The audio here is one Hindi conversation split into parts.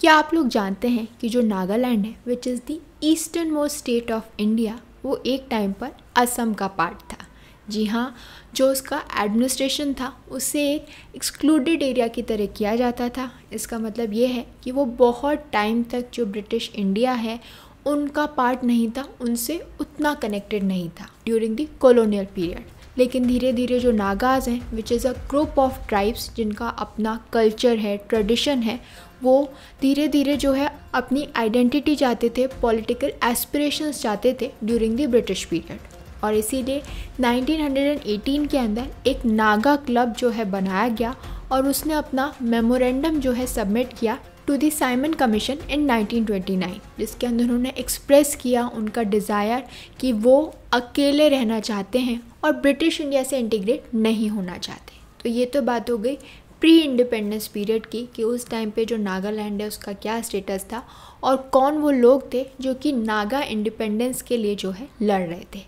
क्या आप लोग जानते हैं कि जो नागालैंड है which is the eastern most state of India वो एक टाइम पर असम का पार्ट था जी हाँ जो उसका एडमिनिस्ट्रेशन था उसे एक एक्सक्लूडेड एरिया की तरह किया जाता था इसका मतलब ये है कि वो बहुत टाइम तक जो ब्रिटिश इंडिया है उनका पार्ट नहीं था उनसे उतना कनेक्टेड नहीं था ड्यूरिंग दी कॉलोनियल पीरियड लेकिन धीरे धीरे जो नागाज हैं which is a group of tribes जिनका अपना कल्चर है ट्रेडिशन है वो धीरे धीरे जो है अपनी आइडेंटिटी चाहते थे पॉलिटिकल एस्पिरेशंस चाहते थे ड्यूरिंग द ब्रिटिश पीरियड और इसीलिए 1918 के अंदर एक नागा क्लब जो है बनाया गया और उसने अपना मेमोरेंडम जो है सबमिट किया to the Simon commission in 1929 जिसके अंदर उन्होंने एक्सप्रेस किया उनका डिज़ायर कि वो अकेले रहना चाहते हैं और ब्रिटिश इंडिया से इंटीग्रेट नहीं होना चाहते तो ये तो बात हो गई प्री इंडिपेंडेंस पीरियड की कि उस टाइम पे जो नागालैंड है उसका क्या स्टेटस था और कौन वो लोग थे जो कि नागा इंडिपेंडेंस के लिए जो है लड़ रहे थे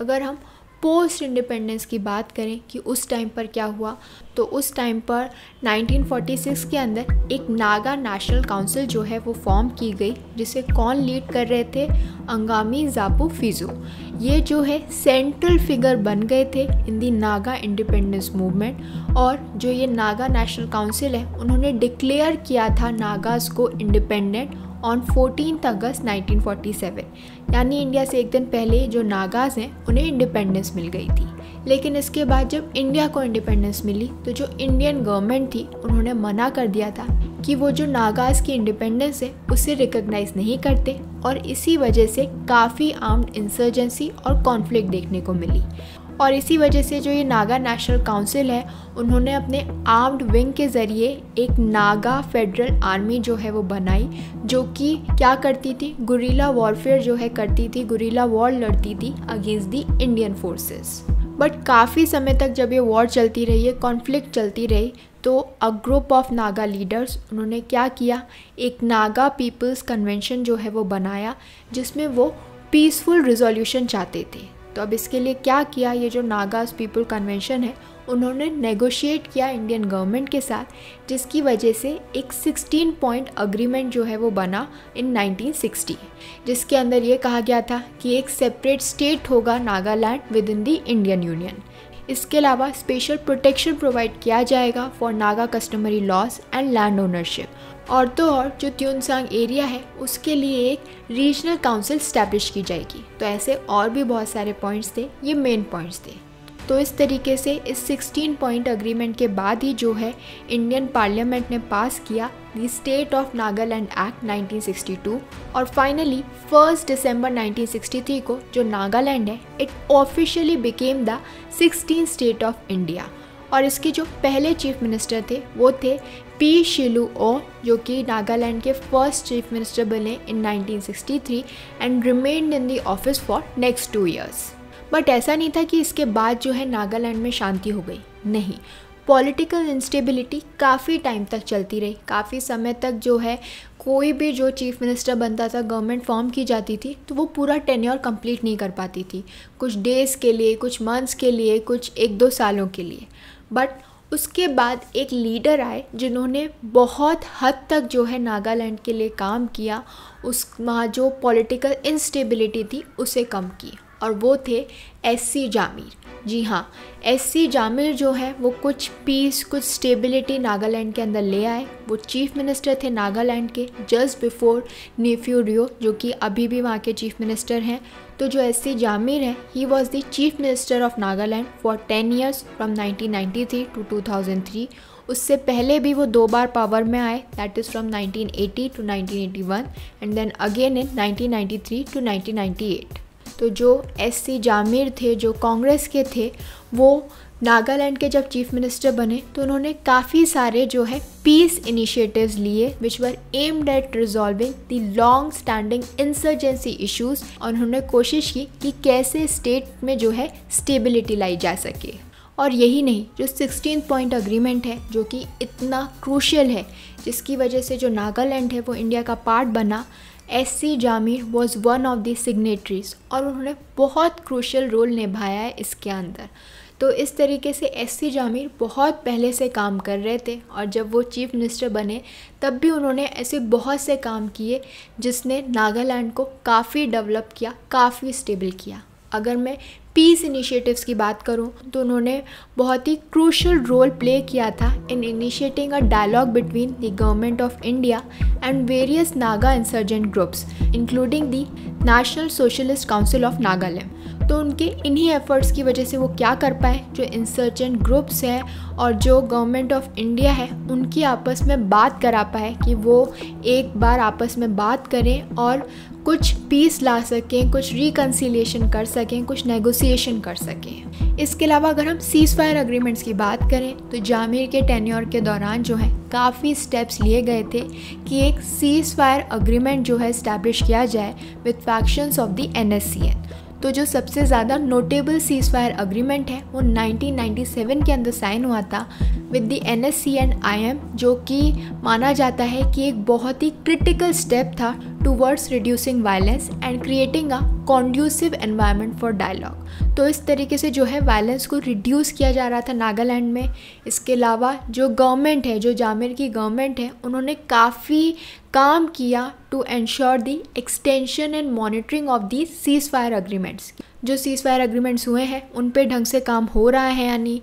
अगर हम पोस्ट इंडिपेंडेंस की बात करें कि उस टाइम पर क्या हुआ तो उस टाइम पर 1946 के अंदर एक नागा नेशनल काउंसिल जो है वो फॉर्म की गई जिसे कौन लीड कर रहे थे अंगामी जापू फिजो ये जो है सेंट्रल फिगर बन गए थे in the Naga independence movement और जो ये नागा नेशनल काउंसिल है उन्होंने डिक्लेयर किया था नागाज को इंडिपेंडेंट ऑन फोर्टीन अगस्त 1947 यानी इंडिया से एक दिन पहले जो नागाज हैं उन्हें इंडिपेंडेंस मिल गई थी लेकिन इसके बाद जब इंडिया को इंडिपेंडेंस मिली तो जो इंडियन गवर्नमेंट थी उन्होंने मना कर दिया था कि वो जो नागाज की इंडिपेंडेंस है उसे रिकग्नाइज नहीं करते और इसी वजह से काफ़ी आर्म्ड इंसर्जेंसी और कॉन्फ्लिक्ट देखने को मिली और इसी वजह से जो ये नागा नेशनल काउंसिल है उन्होंने अपने आर्म्ड विंग के ज़रिए एक नागा फेडरल आर्मी जो है वो बनाई जो कि क्या करती थी गुरीला वॉरफेयर जो है करती थी गुरीला वॉर लड़ती थी against the Indian forces but काफ़ी समय तक जब ये वॉर चलती रही है कॉन्फ्लिक्ट चलती रही तो a group of Naga leaders उन्होंने क्या किया एक नागा पीपल्स कन्वेंशन जो है वो बनाया जिसमें वो पीसफुल रिजोल्यूशन चाहते थे तो अब इसके लिए क्या किया ये जो नागास पीपल कन्वेंशन है उन्होंने नेगोशिएट किया इंडियन गवर्नमेंट के साथ जिसकी वजह से एक 16 पॉइंट अग्रीमेंट जो है वो बना इन 1960 जिसके अंदर ये कहा गया था कि एक सेपरेट स्टेट होगा Nagaland within the Indian union इसके अलावा स्पेशल प्रोटेक्शन प्रोवाइड किया जाएगा for Naga customary laws and land ownership और तो और जो त्यूनसांग एरिया है उसके लिए एक रीजनल काउंसिल स्टैब्लिश की जाएगी तो ऐसे और भी बहुत सारे पॉइंट्स थे ये मेन पॉइंट्स थे तो इस तरीके से इस 16 पॉइंट अग्रीमेंट के बाद ही जो है इंडियन पार्लियामेंट ने पास किया the state of Nagaland act 1962 और फाइनली फर्स्ट दिसंबर 1963 को जो नागालैंड है it officially became the sixteen state of India और इसके जो पहले चीफ मिनिस्टर थे वो थे पी शिलू ओ जो कि नागालैंड के फर्स्ट चीफ मिनिस्टर बने in 1963 and remained in the office for next two years but ऐसा नहीं था कि इसके बाद जो है नागालैंड में शांति हो गई नहीं पॉलिटिकल इंस्टेबिलिटी काफ़ी टाइम तक चलती रही काफ़ी समय तक जो है कोई भी जो चीफ मिनिस्टर बनता था गवर्नमेंट फॉर्म की जाती थी तो वो पूरा टेन्योर कंप्लीट नहीं कर पाती थी कुछ डेज़ के लिए कुछ मंथ्स के लिए कुछ एक दो सालों के लिए बट उसके बाद एक लीडर आए जिन्होंने बहुत हद तक जो है नागालैंड के लिए काम किया उस वहाँ जो पॉलिटिकल इंस्टेबिलिटी थी उसे कम किया और वो थे एस सी जामिर जी हाँ एस सी जामिर जो है वो कुछ पीस कुछ स्टेबिलिटी नागालैंड के अंदर ले आए वो चीफ मिनिस्टर थे नागालैंड के जस्ट बिफोर नेफ्यू रियो जो कि अभी भी वहाँ के चीफ मिनिस्टर हैं तो जो एस सी जामिर हैं he was the chief minister of Nagaland for ten years from three to two thousand three उससे पहले भी वो दो बार पावर में आए that is from 1980 to 1981 and then again in 1993 to 1998 तो जो एस सी जामिर थे जो कांग्रेस के थे वो नागालैंड के जब चीफ मिनिस्टर बने तो उन्होंने काफ़ी सारे जो है पीस इनिशिएटिव्स लिए which were aimed at resolving the long standing insurgency issues और उन्होंने कोशिश की कि कैसे स्टेट में जो है स्टेबिलिटी लाई जा सके और यही नहीं जो सिक्सटीन पॉइंट अग्रीमेंट है जो कि इतना क्रूशल है जिसकी वजह से जो नागालैंड है वो इंडिया का पार्ट बना S C Jamir was one of the signatories और उन्होंने बहुत क्रूशल रोल निभाया है इसके अंदर तो इस तरीके से एस सी जामिर बहुत पहले से काम कर रहे थे और जब वो चीफ मिनिस्टर बने तब भी उन्होंने ऐसे बहुत से काम किए जिसने नागालैंड को काफ़ी डेवलप किया काफ़ी स्टेबल किया अगर मैं पीस इनिशिएटिव्स की बात करूं तो उन्होंने बहुत ही क्रूशल रोल प्ले किया था in initiating a dialogue between the government of India and various Naga insurgent groups including the national socialist council of Nagaland तो उनके इन्हीं एफर्ट्स की वजह से वो क्या कर पाए जो इंसर्जेंट ग्रुप्स हैं और जो गवर्नमेंट ऑफ इंडिया है उनकी आपस में बात करा पाए कि वो एक बार आपस में बात करें और कुछ पीस ला सकें कुछ रिकन्सिलियेशन कर सकें कुछ नेगोशिएशन कर सकें इसके अलावा अगर हम सीज़ फायर अग्रीमेंट्स की बात करें तो जामिर के टेन्योर के दौरान जो है काफ़ी स्टेप्स लिए गए थे कि एक सीज़ फायर अग्रीमेंट जो है इस्टेब्लिश किया जाए with factions of the N तो जो सबसे ज़्यादा नोटेबल सीज फायर अग्रीमेंट है वो 1997 के अंदर साइन हुआ था with the N S C and I M जो कि माना जाता है कि एक बहुत ही क्रिटिकल स्टेप था towards reducing violence and creating a conducive environment for dialogue तो इस तरीके से जो है वायलेंस को रिड्यूस किया जा रहा था नागालैंड में इसके अलावा जो गवर्नमेंट है जो जामिर की गवर्नमेंट है उन्होंने काफ़ी काम किया to ensure the extension and monitoring of the ceasefire agreements जो सीज फायर अग्रीमेंट्स हुए हैं उन पे ढंग से काम हो रहा है यानी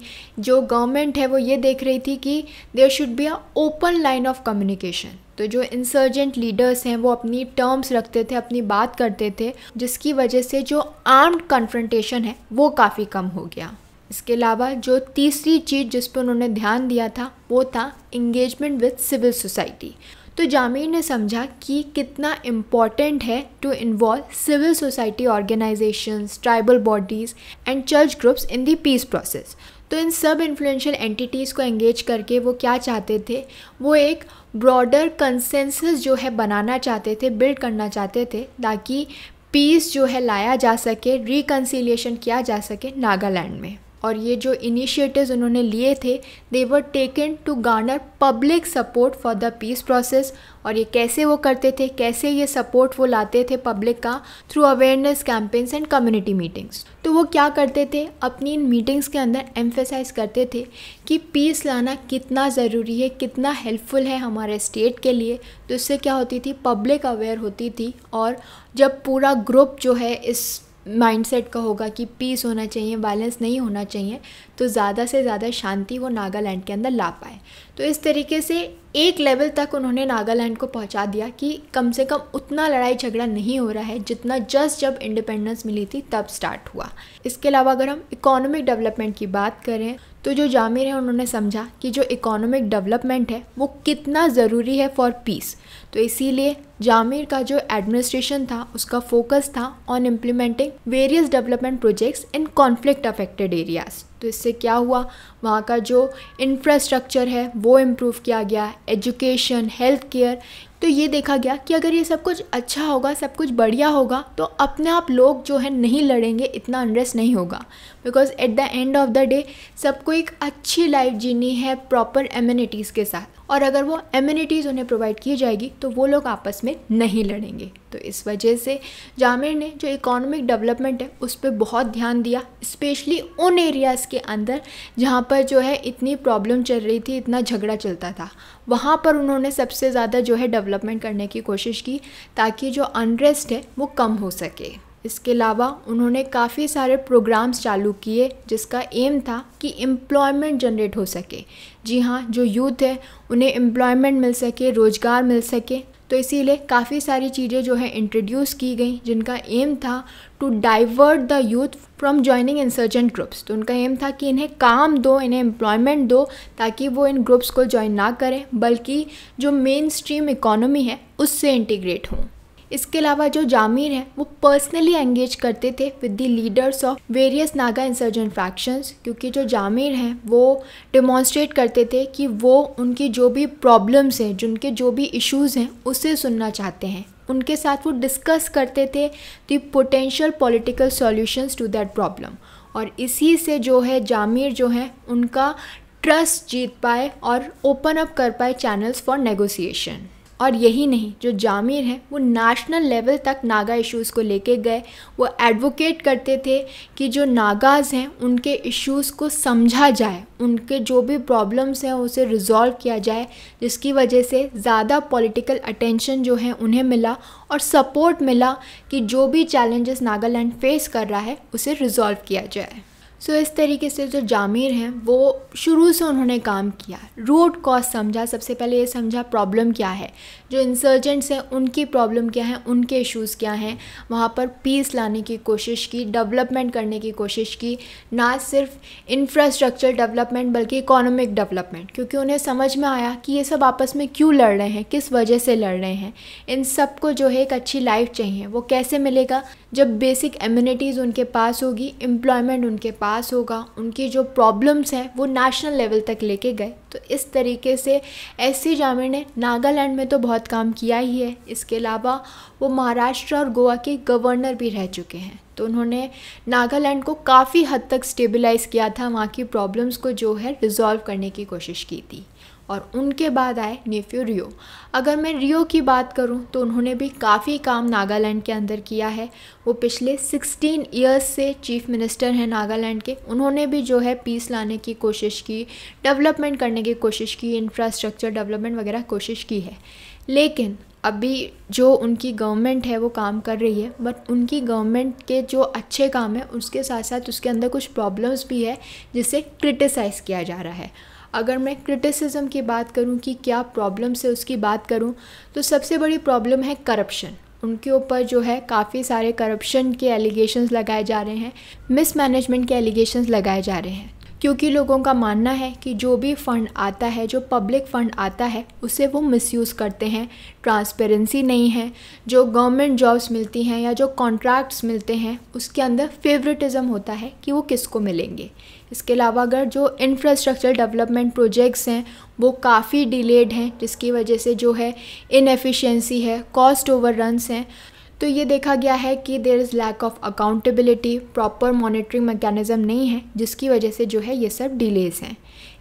जो गवर्नमेंट है वो ये देख रही थी कि there should be a open line of communication तो जो इंसर्जेंट लीडर्स हैं वो अपनी टर्म्स रखते थे अपनी बात करते थे जिसकी वजह से जो आर्म्ड कन्फ्रंटेशन है वो काफ़ी कम हो गया इसके अलावा जो तीसरी चीज़ जिस पर उन्होंने ध्यान दिया था वो था इंगेजमेंट विद सिविल सोसाइटी तो जामीर ने समझा कि कितना इम्पॉर्टेंट है to involve civil society organisations tribal bodies and church groups in the peace process तो इन सब इन्फ्लुएंशियल एंटिटीज़ को एंगेज करके वो क्या चाहते थे वो एक ब्रॉडर कंसेंसस जो है बनाना चाहते थे बिल्ड करना चाहते थे ताकि पीस जो है लाया जा सके रिकन्सीलिएशन किया जा सके नागालैंड में और ये जो इनिशिएटिव्स उन्होंने लिए थे they were taken to garner public support for the peace process और ये कैसे वो करते थे कैसे ये सपोर्ट वो लाते थे पब्लिक का through awareness campaigns and community meetings तो वो क्या करते थे अपनी इन मीटिंग्स के अंदर एम्फेसाइज करते थे कि पीस लाना कितना ज़रूरी है कितना हेल्पफुल है हमारे स्टेट के लिए तो इससे क्या होती थी पब्लिक अवेयर होती थी और जब पूरा ग्रुप जो है इस माइंडसेट का होगा कि पीस होना चाहिए बैलेंस नहीं होना चाहिए तो ज़्यादा से ज़्यादा शांति वो नागालैंड के अंदर ला पाए तो इस तरीके से एक लेवल तक उन्होंने नागालैंड को पहुंचा दिया कि कम से कम उतना लड़ाई झगड़ा नहीं हो रहा है जितना जस्ट जब इंडिपेंडेंस मिली थी तब स्टार्ट हुआ इसके अलावा अगर हम इकोनॉमिक डेवलपमेंट की बात करें तो जो जामिर है उन्होंने समझा कि जो इकोनॉमिक डेवलपमेंट है वो कितना ज़रूरी है फॉर पीस तो इसीलिए जामिर का जो एडमिनिस्ट्रेशन था उसका फोकस था on implementing various development projects in conflict affected areas तो इससे क्या हुआ वहाँ का जो इंफ्रास्ट्रक्चर है वो इम्प्रूव किया गया एजुकेशन हेल्थ केयर तो ये देखा गया कि अगर ये सब कुछ अच्छा होगा सब कुछ बढ़िया होगा तो अपने आप लोग जो है नहीं लड़ेंगे इतना अनरेस्ट नहीं होगा because at the end of the day सबको एक अच्छी लाइफ जीनी है प्रॉपर एम्यूनिटीज़ के साथ और अगर वो एम्यूनिटीज़ उन्हें प्रोवाइड की जाएगी तो वो लोग आपस में नहीं लड़ेंगे तो इस वजह से जामिर ने जो इकोनॉमिक डेवलपमेंट है उस पर बहुत ध्यान दिया स्पेशली उन एरियाज़ के अंदर जहाँ पर जो है इतनी प्रॉब्लम चल रही थी इतना झगड़ा चलता था वहाँ पर उन्होंने सबसे ज़्यादा जो है डेवलपमेंट करने की कोशिश की ताकि जो अनरेस्ट है वो कम हो सके इसके अलावा उन्होंने काफ़ी सारे प्रोग्राम्स चालू किए जिसका एम था कि एम्प्लॉयमेंट जनरेट हो सके जी हाँ जो यूथ है उन्हें एम्प्लॉयमेंट मिल सके रोज़गार मिल सके तो इसीलिए काफ़ी सारी चीज़ें जो है इंट्रोड्यूस की गई जिनका एम था to divert the youth from joining insurgent groups तो उनका एम था कि इन्हें काम दो इन्हें एम्प्लॉयमेंट दो ताकि वो इन ग्रुप्स को ज्वाइन ना करें बल्कि जो मेन स्ट्रीम इकोनॉमी है उससे इंटीग्रेट हों इसके अलावा जो जामिर हैं वो पर्सनली एंगेज करते थे with the leaders of various Naga insurgent factions क्योंकि जो जामिर हैं वो डिमॉन्स्ट्रेट करते थे कि वो उनकी जो भी प्रॉब्लम्स हैं जिनके जो भी इश्यूज़ हैं उसे सुनना चाहते हैं उनके साथ वो डिस्कस करते थे the potential political solutions to that problem और इसी से जो है जामिर जो है उनका ट्रस्ट जीत पाए और ओपन अप कर पाए चैनल्स फॉर नेगोशिएशन और यही नहीं जो जामिर हैं वो नेशनल लेवल तक नागा इश्यूज़ को लेके गए वो एडवोकेट करते थे कि जो नागाज़ हैं उनके इश्यूज़ को समझा जाए उनके जो भी प्रॉब्लम्स हैं उसे रिजॉल्व किया जाए जिसकी वजह से ज़्यादा पॉलिटिकल अटेंशन जो है उन्हें मिला और सपोर्ट मिला कि जो भी चैलेंजेस नागालैंड फेस कर रहा है उसे रिजॉल्व किया जाए सो इस तरीके से जो जामिर हैं वो शुरू से उन्होंने काम किया रूट कॉज समझा सबसे पहले ये समझा प्रॉब्लम क्या है जो इंसर्जेंट्स हैं उनकी प्रॉब्लम क्या है उनके इश्यूज़ क्या हैं वहाँ पर पीस लाने की कोशिश की डेवलपमेंट करने की कोशिश की ना सिर्फ इंफ्रास्ट्रक्चर डेवलपमेंट बल्कि इकोनॉमिक डेवलपमेंट क्योंकि उन्हें समझ में आया कि ये सब आपस में क्यों लड़ रहे हैं किस वजह से लड़ रहे हैं इन सबको जो है एक अच्छी लाइफ चाहिए वो कैसे मिलेगा जब बेसिक एम्यूनिटीज़ उनके पास होगी एम्प्लॉयमेंट उनके पास होगा उनकी जो प्रॉब्लम्स हैं वो नेशनल लेवल तक लेके गए तो इस तरीके से एस सी जामिर ने नागालैंड में तो बहुत बहुत काम किया ही है इसके अलावा वो महाराष्ट्र और गोवा के गवर्नर भी रह चुके हैं तो उन्होंने नागालैंड को काफ़ी हद तक स्टेबलाइज किया था वहाँ की प्रॉब्लम्स को जो है रिजॉल्व करने की कोशिश की थी और उनके बाद आए नेफ्यू रियो अगर मैं रियो की बात करूं तो उन्होंने भी काफ़ी काम नागालैंड के अंदर किया है वो पिछले 16 इयर्स से चीफ मिनिस्टर हैं नागालैंड के उन्होंने भी जो है पीस लाने की कोशिश की डेवलपमेंट करने की कोशिश की इंफ्रास्ट्रक्चर डेवलपमेंट वगैरह कोशिश की है लेकिन अभी जो उनकी गवर्नमेंट है वो काम कर रही है बट उनकी गवर्नमेंट के जो अच्छे काम है उसके साथ साथ उसके अंदर कुछ प्रॉब्लम्स भी है जिसे क्रिटिसाइज़ किया जा रहा है अगर मैं क्रिटिसिज्म की बात करूं कि क्या प्रॉब्लम से उसकी बात करूं तो सबसे बड़ी प्रॉब्लम है करप्शन उनके ऊपर जो है काफ़ी सारे करप्शन के एलिगेशंस लगाए जा रहे हैं मिसमैनेजमेंट के एलिगेशंस लगाए जा रहे हैं क्योंकि लोगों का मानना है कि जो भी फ़ंड आता है जो पब्लिक फ़ंड आता है उसे वो मिसयूज़ करते हैं ट्रांसपेरेंसी नहीं है जो गवर्नमेंट जॉब्स मिलती हैं या जो कॉन्ट्रैक्ट्स मिलते हैं उसके अंदर फेवरेटिज़म होता है कि वो किसको मिलेंगे इसके अलावा अगर जो इंफ्रास्ट्रक्चर डेवलपमेंट प्रोजेक्ट्स हैं वो काफ़ी डिलेड हैं जिसकी वजह से जो है इनफिशेंसी है कॉस्ट ओवर हैं तो ये देखा गया है कि there is lack of accountability proper monitoring mechanism नहीं है जिसकी वजह से जो है ये सब डिलेज़ हैं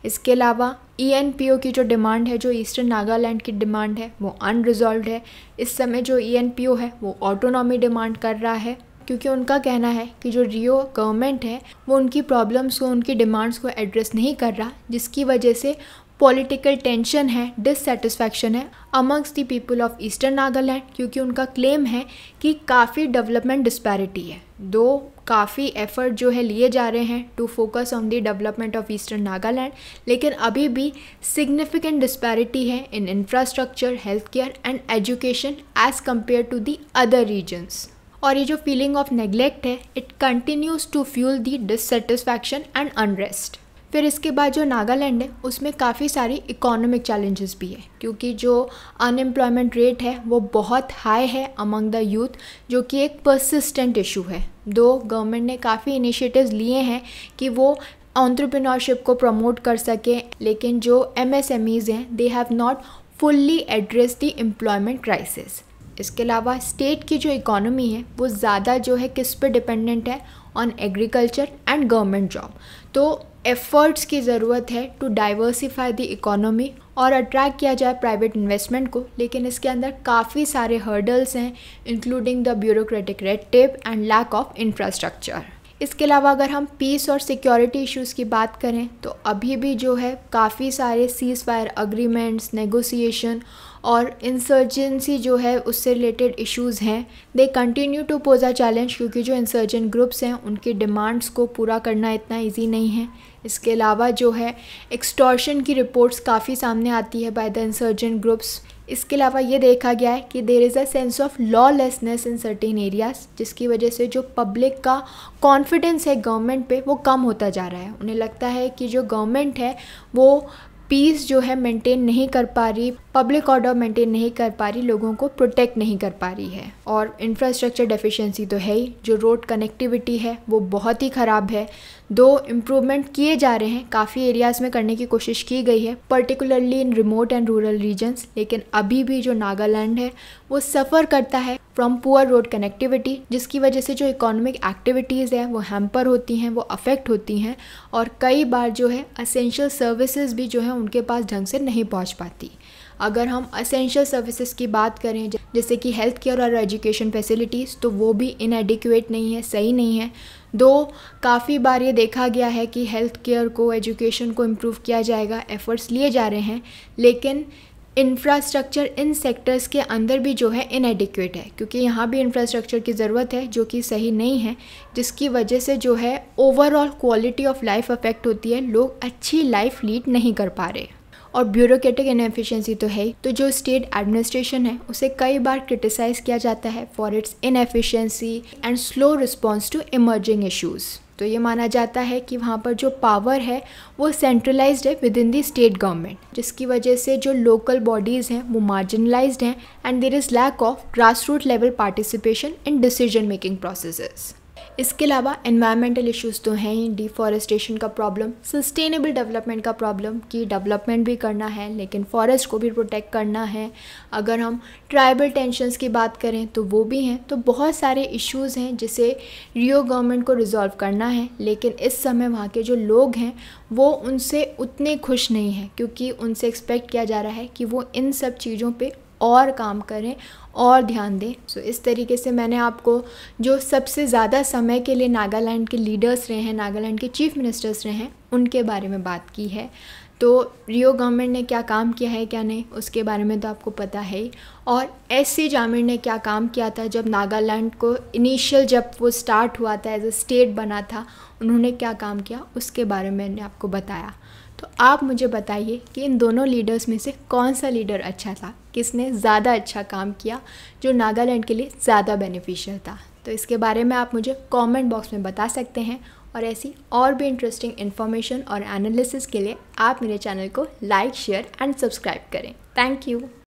इसके अलावा ई एन पी ओ की जो डिमांड है जो ईस्टर्न नागालैंड की डिमांड है वो अनरिजॉल्व है इस समय जो ई एन पी ओ है वो ऑटोनॉमी डिमांड कर रहा है क्योंकि उनका कहना है कि जो रियो गवर्नमेंट है वो उनकी प्रॉब्लम्स को उनकी डिमांड्स को एड्रेस नहीं कर रहा जिसकी वजह से पॉलिटिकल टेंशन है डिससेटिस्फैक्शन है amongst the people of eastern Nagaland क्योंकि उनका क्लेम है कि काफ़ी डेवलपमेंट डिस्पैरिटी है दो काफ़ी एफर्ट जो है लिए जा रहे हैं to focus on the development of eastern Nagaland लेकिन अभी भी सिग्निफिकेंट डिस्पैरिटी है in infrastructure health care and education as compare to the other regions और ये जो फीलिंग ऑफ नेग्लेक्ट है it continues to fuel the dissatisfaction and unrest फिर इसके बाद जो नागालैंड है उसमें काफ़ी सारी इकोनॉमिक चैलेंजेस भी है क्योंकि जो अनएम्प्लॉयमेंट रेट है वो बहुत हाई है अमंग द यूथ जो कि एक परसिस्टेंट इशू है दो गवर्नमेंट ने काफ़ी इनिशिएटिव्स लिए हैं कि वो ऑन्ट्रप्रनोरशिप को प्रमोट कर सकें लेकिन जो एम एस एम ईज हैं they have not fully address the employment crisis इसके अलावा स्टेट की जो इकोनॉमी है वो ज़्यादा जो है किस पर डिपेंडेंट है on agriculture and government job तो एफर्ट्स की ज़रूरत है टू डाइवर्सिफाई द इकोनॉमी और अट्रैक्ट किया जाए प्राइवेट इन्वेस्टमेंट को लेकिन इसके अंदर काफ़ी सारे हर्डल्स हैं including the bureaucratic red tape and lack of infrastructure इसके अलावा अगर हम पीस और सिक्योरिटी इश्यूज़ की बात करें तो अभी भी जो है काफ़ी सारे सीज़ फायर अग्रीमेंट्स नेगोसिएशन और इंसर्जेंसी जो है उससे रिलेटेड इश्यूज़ हैं they continue to pose a challenge क्योंकि जो इंसर्जेंट ग्रुप्स हैं उनकी डिमांड्स को पूरा करना इतना इजी नहीं है इसके अलावा जो है एक्सटॉर्शन की रिपोर्ट्स काफ़ी सामने आती है बाय द इंसर्जेंट ग्रुप्स इसके अलावा ये देखा गया है कि there is a sense of lawlessness in certain areas जिसकी वजह से जो पब्लिक का कॉन्फिडेंस है गवर्नमेंट पे वो कम होता जा रहा है उन्हें लगता है कि जो गवर्नमेंट है वो पीस जो है मेंटेन नहीं कर पा रही पब्लिक ऑर्डर मेंटेन नहीं कर पा रही लोगों को प्रोटेक्ट नहीं कर पा रही है और इंफ्रास्ट्रक्चर डेफिशिएंसी तो है ही जो रोड कनेक्टिविटी है वो बहुत ही ख़राब है दो इम्प्रूवमेंट किए जा रहे हैं काफ़ी एरियाज़ में करने की कोशिश की गई है particularly in remote and rural regions लेकिन अभी भी जो नागालैंड है वो सफ़र करता है फ्रॉम पुअर रोड कनेक्टिविटी जिसकी वजह से जो इकोनॉमिक एक्टिविटीज़ हैं वो हैम्पर होती हैं वो अफेक्ट होती हैं और कई बार जो है असेंशियल सर्विसेज भी जो है उनके पास ढंग से नहीं पहुंच पाती अगर हम असेंशियल सर्विसेज की बात करें जैसे कि हेल्थ केयर और एजुकेशन फैसिलिटीज़ तो वो भी इनएडिक्यूट नहीं है सही नहीं है दो काफ़ी बार ये देखा गया है कि हेल्थ केयर को एजुकेशन को इम्प्रूव किया जाएगा एफ़र्ट्स लिए जा रहे हैं लेकिन इंफ्रास्ट्रक्चर इन सेक्टर्स के अंदर भी जो है इनएडिक्यूट है क्योंकि यहाँ भी इंफ्रास्ट्रक्चर की ज़रूरत है जो कि सही नहीं है जिसकी वजह से जो है overall quality of life affect होती है लोग अच्छी लाइफ लीड नहीं कर पा रहे और ब्यूरोक्रेटिक इनएफिशिएंसी तो है ही तो जो स्टेट एडमिनिस्ट्रेशन है उसे कई बार क्रिटिसाइज़ किया जाता है for its inefficiency and slow response to emerging issues तो ये माना जाता है कि वहाँ पर जो पावर है वो सेंट्रलाइज्ड है within the state government जिसकी वजह से जो लोकल बॉडीज़ हैं वो मार्जिनलाइज्ड हैं and there is lack of grass root level participation in decision making processes इसके अलावा एनवायरमेंटल इश्यूज़ तो हैं ही डिफॉरेस्टेशन का प्रॉब्लम सस्टेनेबल डेवलपमेंट का प्रॉब्लम कि डेवलपमेंट भी करना है लेकिन फॉरेस्ट को भी प्रोटेक्ट करना है अगर हम ट्राइबल टेंशनस की बात करें तो वो भी हैं तो बहुत सारे इश्यूज़ हैं जिसे रियो गवर्नमेंट को रिजॉल्व करना है लेकिन इस समय वहाँ के जो लोग हैं वो उनसे उतने खुश नहीं हैं क्योंकि उनसे एक्सपेक्ट किया जा रहा है कि वो इन सब चीज़ों पर और काम करें और ध्यान दें सो so, इस तरीके से मैंने आपको जो सबसे ज़्यादा समय के लिए नागालैंड के लीडर्स रहे हैं नागालैंड के चीफ मिनिस्टर्स रहे हैं उनके बारे में बात की है तो रियो गवर्नमेंट ने क्या काम किया है क्या नहीं उसके बारे में तो आपको पता है ही और एस सी जामिर ने क्या काम किया था जब नागालैंड को इनिशियल जब वो स्टार्ट हुआ था एज अ स्टेट बना था उन्होंने क्या काम किया उसके बारे में मैंने आपको बताया तो आप मुझे बताइए कि इन दोनों लीडर्स में से कौन सा लीडर अच्छा था किसने ज़्यादा अच्छा काम किया जो नागालैंड के लिए ज़्यादा बेनिफिशियल था तो इसके बारे में आप मुझे कमेंट बॉक्स में बता सकते हैं और ऐसी और भी इंटरेस्टिंग इन्फॉर्मेशन और एनालिसिस के लिए आप मेरे चैनल को लाइक शेयर एंड सब्सक्राइब करें थैंक यू